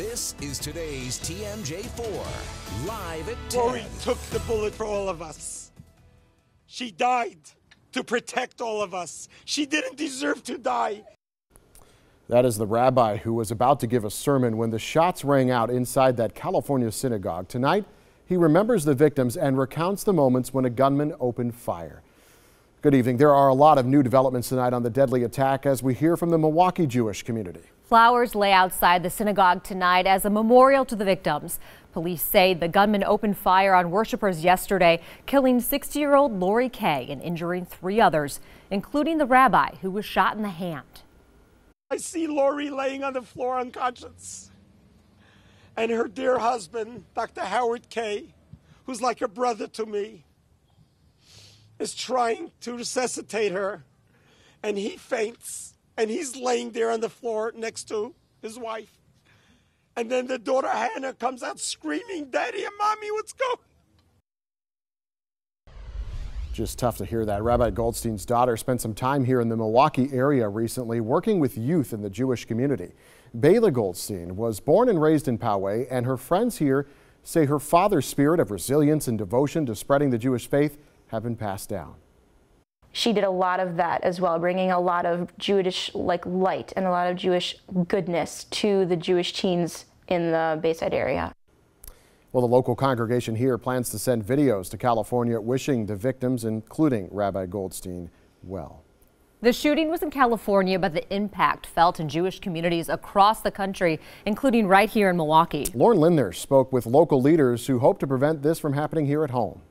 This is today's TMJ4, live at 10. Lori took the bullet for all of us. She died to protect all of us. She didn't deserve to die. That is the rabbi who was about to give a sermon when the shots rang out inside that California synagogue. Tonight, he remembers the victims and recounts the moments when a gunman opened fire. Good evening. There are a lot of new developments tonight on the deadly attack as we hear from the Milwaukee Jewish community. Flowers lay outside the synagogue tonight as a memorial to the victims. Police say the gunman opened fire on worshippers yesterday, killing 60-year-old Lori Kay and injuring three others, including the rabbi who was shot in the hand. I see Lori laying on the floor unconscious and her dear husband, Dr. Howard Kay, who's like a brother to me, is trying to resuscitate her and he faints and he's laying there on the floor next to his wife. And then the daughter Hannah comes out screaming, Daddy and Mommy, what's going just tough to hear that. Rabbi Goldstein's daughter spent some time here in the Milwaukee area recently working with youth in the Jewish community. Bayla Goldstein was born and raised in Poway, and her friends here say her father's spirit of resilience and devotion to spreading the Jewish faith have been passed down she did a lot of that as well, bringing a lot of Jewish like light and a lot of Jewish goodness to the Jewish teens in the Bayside area. Well, the local congregation here plans to send videos to California wishing the victims, including Rabbi Goldstein, well. The shooting was in California, but the impact felt in Jewish communities across the country, including right here in Milwaukee. Lauren Lindner spoke with local leaders who hope to prevent this from happening here at home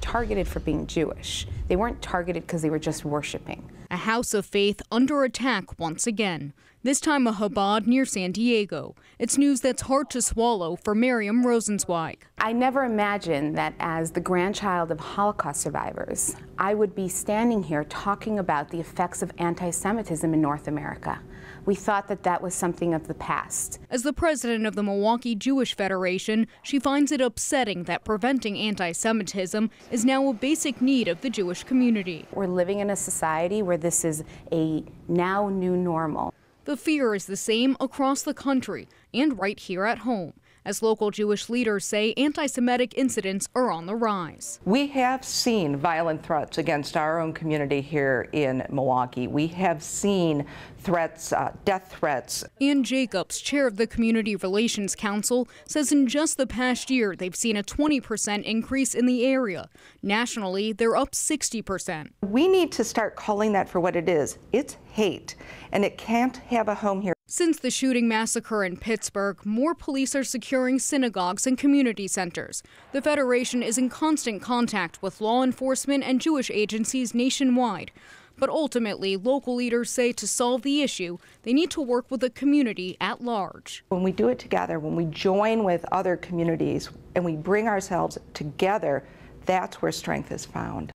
targeted for being Jewish. They weren't targeted because they were just worshiping. A house of faith under attack once again this time a Chabad near San Diego. It's news that's hard to swallow for Miriam Rosenzweig. I never imagined that as the grandchild of Holocaust survivors, I would be standing here talking about the effects of anti-Semitism in North America. We thought that that was something of the past. As the president of the Milwaukee Jewish Federation, she finds it upsetting that preventing anti-Semitism is now a basic need of the Jewish community. We're living in a society where this is a now new normal. The fear is the same across the country and right here at home as local Jewish leaders say anti Semitic incidents are on the rise. We have seen violent threats against our own community here in Milwaukee. We have seen threats, uh, death threats. Ann Jacobs, chair of the Community Relations Council, says in just the past year they've seen a 20% increase in the area. Nationally, they're up 60%. We need to start calling that for what it is it's hate, and it can't have a home here. Since the shooting massacre in Pittsburgh, more police are securing synagogues and community centers. The Federation is in constant contact with law enforcement and Jewish agencies nationwide. But ultimately, local leaders say to solve the issue, they need to work with the community at large. When we do it together, when we join with other communities and we bring ourselves together, that's where strength is found.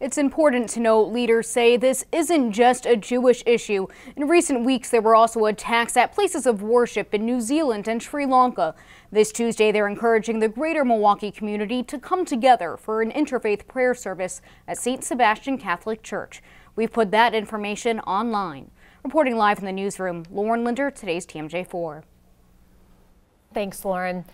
It's important to note leaders say this isn't just a Jewish issue. In recent weeks, there were also attacks at places of worship in New Zealand and Sri Lanka. This Tuesday, they're encouraging the greater Milwaukee community to come together for an interfaith prayer service at St. Sebastian Catholic Church. We've put that information online. Reporting live in the newsroom, Lauren Linder, today's TMJ4. Thanks, Lauren.